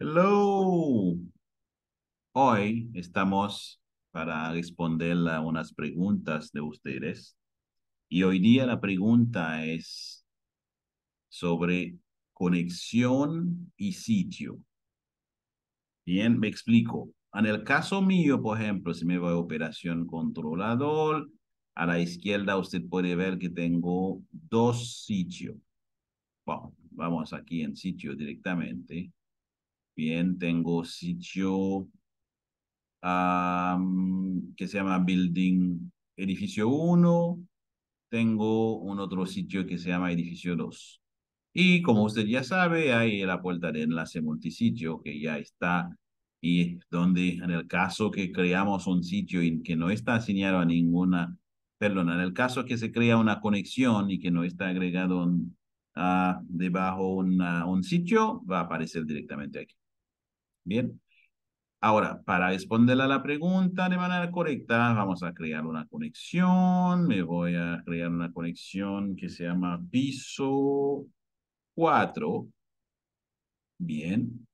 Hello. Hoy estamos para responder a unas preguntas de ustedes. Y hoy día la pregunta es sobre conexión y sitio. Bien, me explico. En el caso mío, por ejemplo, si me voy a operación controlador, a la izquierda usted puede ver que tengo dos sitios. vamos aquí en sitio directamente Bien, tengo sitio ah, mm, que se llama Building Edificio 1. Tengo un otro sitio que se llama Edificio 2. Y como usted ya sabe, hay la puerta de enlace multisitio que ya está y donde en el caso que creamos un sitio y que no está asignado a ninguna, perdón, en el caso que se crea una conexión y que no está agregado a ah, debajo una, un sitio, va a aparecer directamente aquí. Bien. Ahora, para responder a la pregunta de manera correcta, vamos a crear una conexión. Me voy a crear una conexión que se llama piso 4. Bien.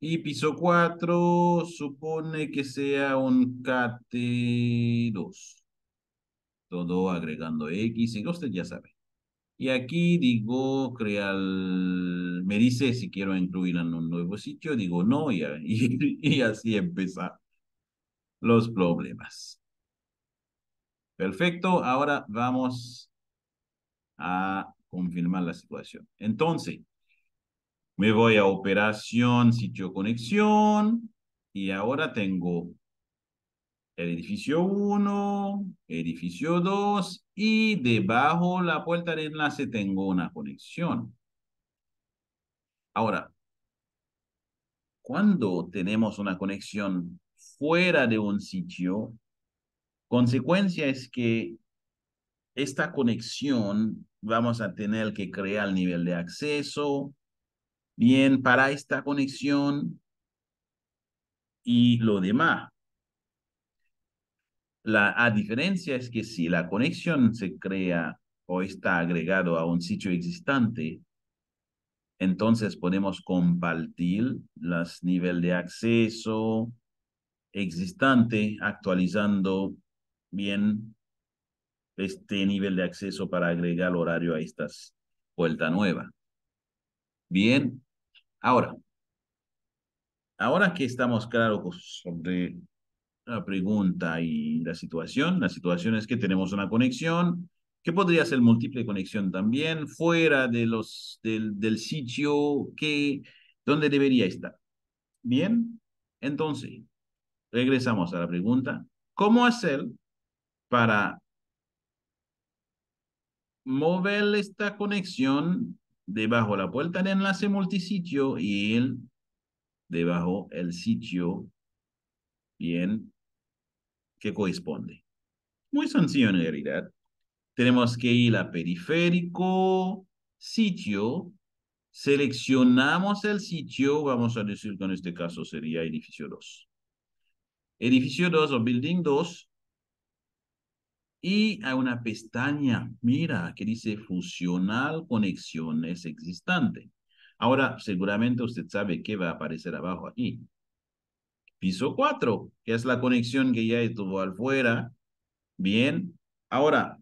Y piso 4 supone que sea un KT2. Todo agregando X y usted ya sabe. Y aquí digo, crear, me dice si quiero incluir en un nuevo sitio, digo no, y, y así empiezan los problemas. Perfecto, ahora vamos a confirmar la situación. Entonces, me voy a operación, sitio conexión, y ahora tengo edificio 1, edificio 2 y debajo la puerta de enlace tengo una conexión. Ahora, cuando tenemos una conexión fuera de un sitio, consecuencia es que esta conexión vamos a tener que crear el nivel de acceso. Bien, para esta conexión y lo demás. La a diferencia es que si la conexión se crea o está agregado a un sitio existente, entonces podemos compartir los niveles de acceso existente, actualizando bien este nivel de acceso para agregar horario a estas vuelta nueva. Bien, ahora, ahora que estamos claros sobre la pregunta y la situación. La situación es que tenemos una conexión, que podría ser múltiple conexión también, fuera de los, del, sitio que, donde debería estar. Bien, entonces, regresamos a la pregunta. ¿Cómo hacer para mover esta conexión debajo la puerta de enlace multisitio y debajo el sitio bien que corresponde. Muy sencillo en realidad. Tenemos que ir a periférico, sitio, seleccionamos el sitio, vamos a decir que en este caso sería edificio 2. Edificio 2 o building 2. Y hay una pestaña, mira, que dice funcional conexiones existente Ahora, seguramente usted sabe qué va a aparecer abajo aquí piso 4, que es la conexión que ya estuvo al fuera. Bien, ahora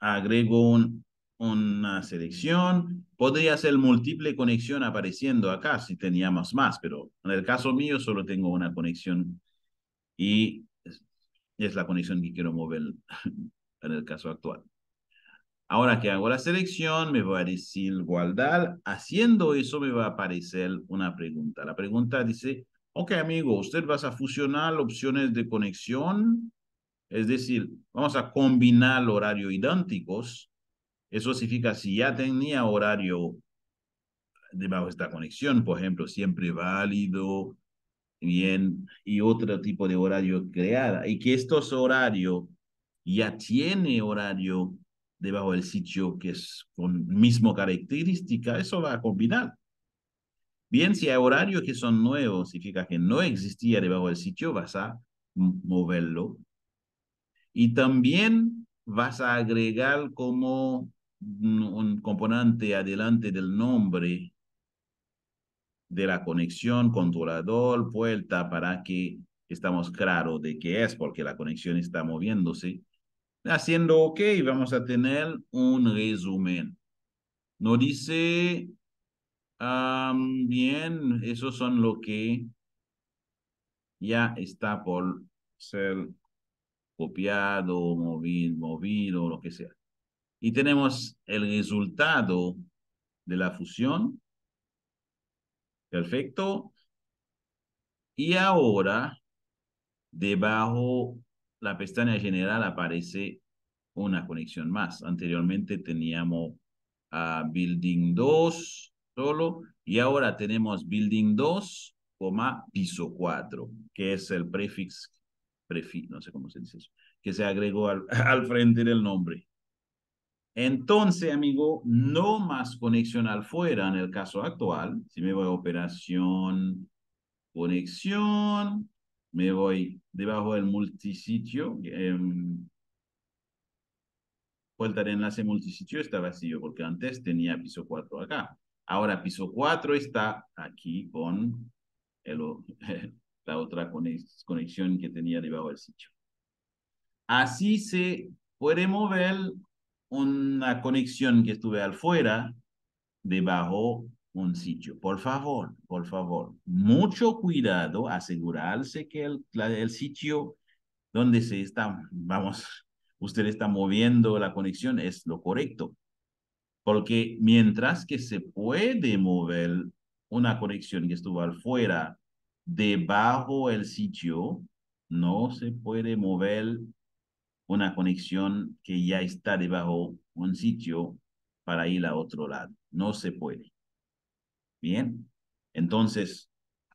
agrego una selección. Podría ser múltiple conexión apareciendo acá si teníamos más, pero en el caso mío solo tengo una conexión y es, la conexión que quiero mover en el caso actual. Ahora que hago la selección, me va a decir igualdad. Haciendo eso, me va a aparecer una pregunta. La pregunta dice, Ok, amigo, usted va a fusionar opciones de conexión, es decir, vamos a combinar horarios idénticos. Eso significa si ya tenía horario debajo de esta conexión, por ejemplo, siempre válido, bien, y otro tipo de horario creada, y que estos horarios ya tiene horario debajo del sitio que es con mismo característica, eso va a combinar. Bien, si hay horarios que son nuevos, significa que no existía debajo del sitio, vas a moverlo. Y también vas a agregar como un componente adelante del nombre de la conexión, controlador, puerta, para que estamos claros de qué es, porque la conexión está moviéndose. Haciendo OK, vamos a tener un resumen. No dice bien, eso son lo que ya está por ser copiado, movido, lo que sea. Y tenemos el resultado de la fusión. Perfecto. Y ahora, debajo la pestaña general aparece una conexión más. Anteriormente teníamos a Building 2, solo. Y ahora tenemos building 2, piso 4, que es el prefix, prefi, no sé cómo se dice eso, que se agregó al, al frente del nombre. Entonces, amigo, no más conexión al fuera en el caso actual. Si me voy a operación, conexión, me voy debajo del multisitio. Em, vuelta de enlace multisitio está vacío porque antes tenía piso 4 acá. Ahora piso 4 está aquí con la otra conexión que tenía debajo del sitio. Así se puede mover una conexión que estuve al fuera debajo un sitio. Por favor, por favor, mucho cuidado, asegurarse que el, el sitio donde se está, vamos, usted está moviendo la conexión es lo correcto. Porque mientras que se puede mover una conexión que estuvo al fuera debajo el sitio, no se puede mover una conexión que ya está debajo un sitio para ir a otro lado. No se puede. Bien, entonces,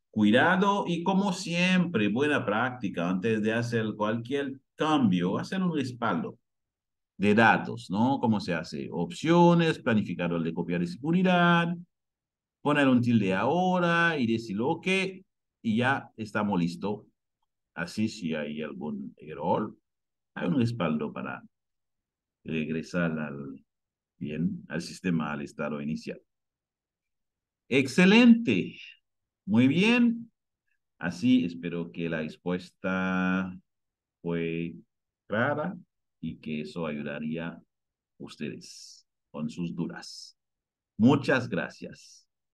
cuidado y como siempre, buena práctica antes de hacer cualquier cambio, hacer un respaldo de datos, ¿no? ¿Cómo se hace? Opciones, el de copiar y seguridad, poner un tilde ahora y decir lo que, y ya estamos listos. Así si hay algún error, hay un respaldo para regresar al, bien, al sistema, al estado inicial. Excelente. Muy bien. Así espero que la respuesta fue clara y que eso ayudaría a ustedes con sus dudas. Muchas gracias.